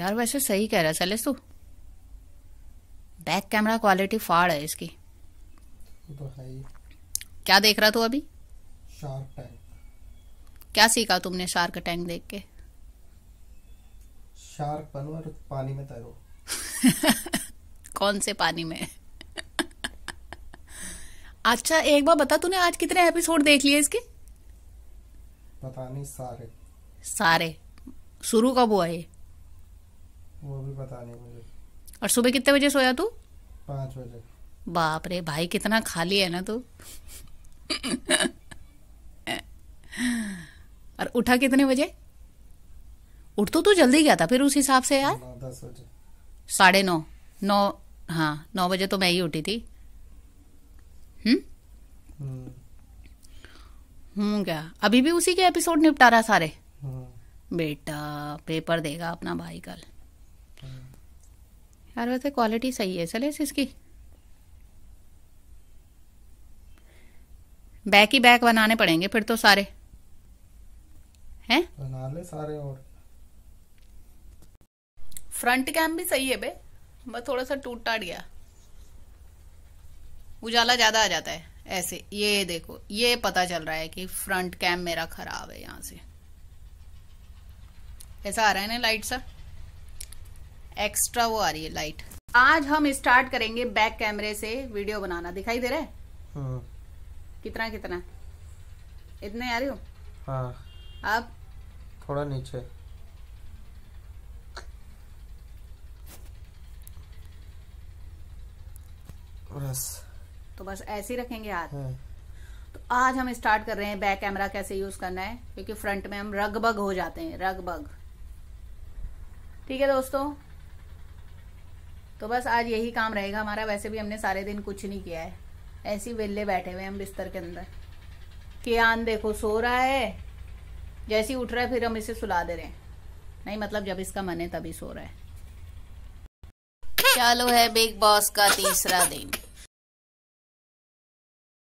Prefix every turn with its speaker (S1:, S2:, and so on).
S1: यार वैसे सही कह रहा है सलेस तू बैक कैमरा क्वालिटी फाड़ है इसकी तो है क्या देख रहा तू अभी शार्क टैंक क्या सीखा तुमने शार्क टैंक देख के शार्क बनो और पानी में तैरो कौन से पानी में अच्छा एक बार बता तूने आज कितने एपिसोड देख लिए इसके पता नहीं सारे सारे शुरू कब हुआ ये वो भी पता नहीं मुझे और सुबह कितने बजे सोया तू पाँच बजे बाप रे भाई कितना खाली है ना तू और उठा कितने बजे उठ तो तू जल्दी गया था फिर उस हिसाब से यार साढ़े नौ नौ हाँ नौ बजे तो मैं ही उठी थी हम्म, हम्म।, हम्म क्या अभी भी उसी के एपिसोड निपटा रहा सारे हम्म। बेटा पेपर देगा अपना भाई कल यार वैसे क्वालिटी सही है चले इसकी बैक ही बैक बनाने पड़ेंगे फिर तो सारे हैं बना ले सारे और फ्रंट कैम भी सही है बे बस थोड़ा सा टूट टाट गया उजाला ज्यादा आ जाता है ऐसे ये देखो ये पता चल रहा है कि फ्रंट कैम मेरा खराब है यहां से ऐसा आ रहा है ना लाइट सा एक्स्ट्रा वो आ रही है लाइट आज हम स्टार्ट करेंगे बैक कैमरे से वीडियो बनाना दिखाई दे रहा है हाँ। कितना कितना इतने आ रहे हो हाँ अब थोड़ा नीचे बस तो बस ऐसे ही रखेंगे हाथ हाँ। तो आज हम स्टार्ट कर रहे हैं बैक कैमरा कैसे यूज करना है क्योंकि फ्रंट में हम रगबग हो जाते हैं रगबग ठीक है दोस्तों तो बस आज यही काम रहेगा हमारा वैसे भी हमने सारे दिन कुछ नहीं किया है ऐसे ही वेले बैठे हुए हम बिस्तर के अंदर कियान देखो सो रहा है जैसे उठ रहा है फिर हम इसे सुला दे रहे हैं नहीं मतलब जब इसका मन है तभी सो रहा है चालू है बिग बॉस का तीसरा दिन